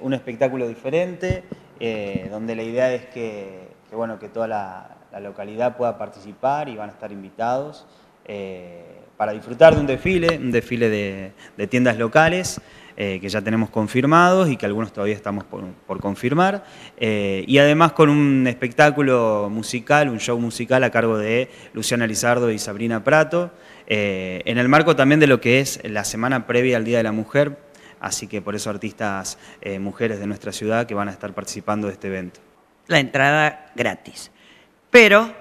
un espectáculo diferente, eh, donde la idea es que, bueno, que toda la, localidad pueda participar y van a estar invitados eh, para disfrutar de un desfile, un desfile de, tiendas locales. Eh, que ya tenemos confirmados y que algunos todavía estamos por, confirmar. y además con un espectáculo musical, un show musical a cargo de Luciana Lizardo y Sabrina Prato, en el marco también de lo que es la semana previa al Día de la Mujer, así que por eso artistas eh, mujeres de nuestra ciudad que van a estar participando de este evento. La entrada gratis, pero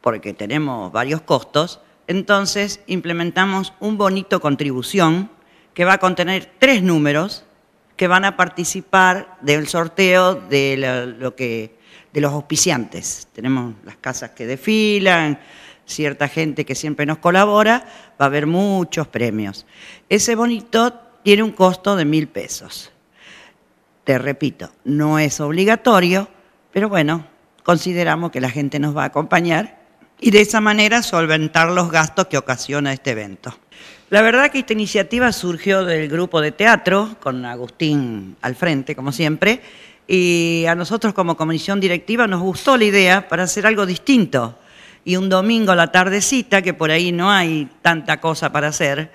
porque tenemos varios costos, entonces implementamos un bonito contribución que va a contener tres números que van a participar del sorteo de que de los auspiciantes. Tenemos las casas que desfilan, cierta gente que siempre nos colabora, va a haber muchos premios. Ese bonito tiene un costo de mil pesos. Te repito, no es obligatorio, pero bueno, consideramos que la gente nos va a acompañar y de esa manera solventar los gastos que ocasiona este evento. La verdad que esta iniciativa surgió del grupo de teatro, con Agustín al frente, como siempre, y a nosotros como comisión directiva nos gustó la idea para hacer algo distinto. Y un domingo a la tardecita, que por ahí no hay tanta cosa para hacer,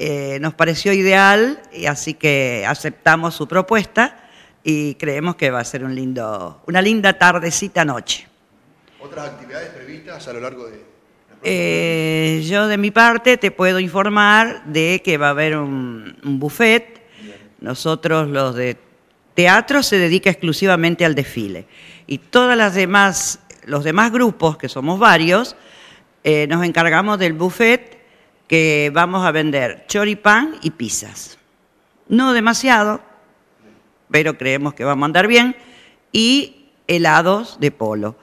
eh, nos pareció ideal y así que aceptamos su propuesta y creemos que va a ser un lindo, una linda tardecita noche. ¿Otras actividades previstas a lo largo de...? Eh, yo de mi parte te puedo informar de que va a haber un, buffet. Nosotros los de teatro se dedica exclusivamente al desfile y todas las demás, los demás grupos, que somos varios, eh, nos encargamos del buffet que vamos a vender choripan y pizzas. No demasiado, pero creemos que vamos a andar bien, y helados de polo.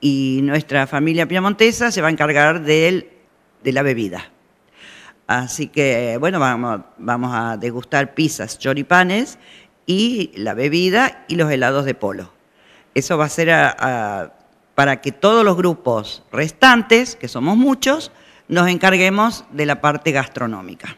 Y nuestra familia piamontesa se va a encargar de la bebida. Así que, bueno, vamos, vamos a degustar pizzas, choripanes y la bebida y los helados de polo. Eso va a ser para que todos los grupos restantes, que somos muchos, nos encarguemos de la parte gastronómica.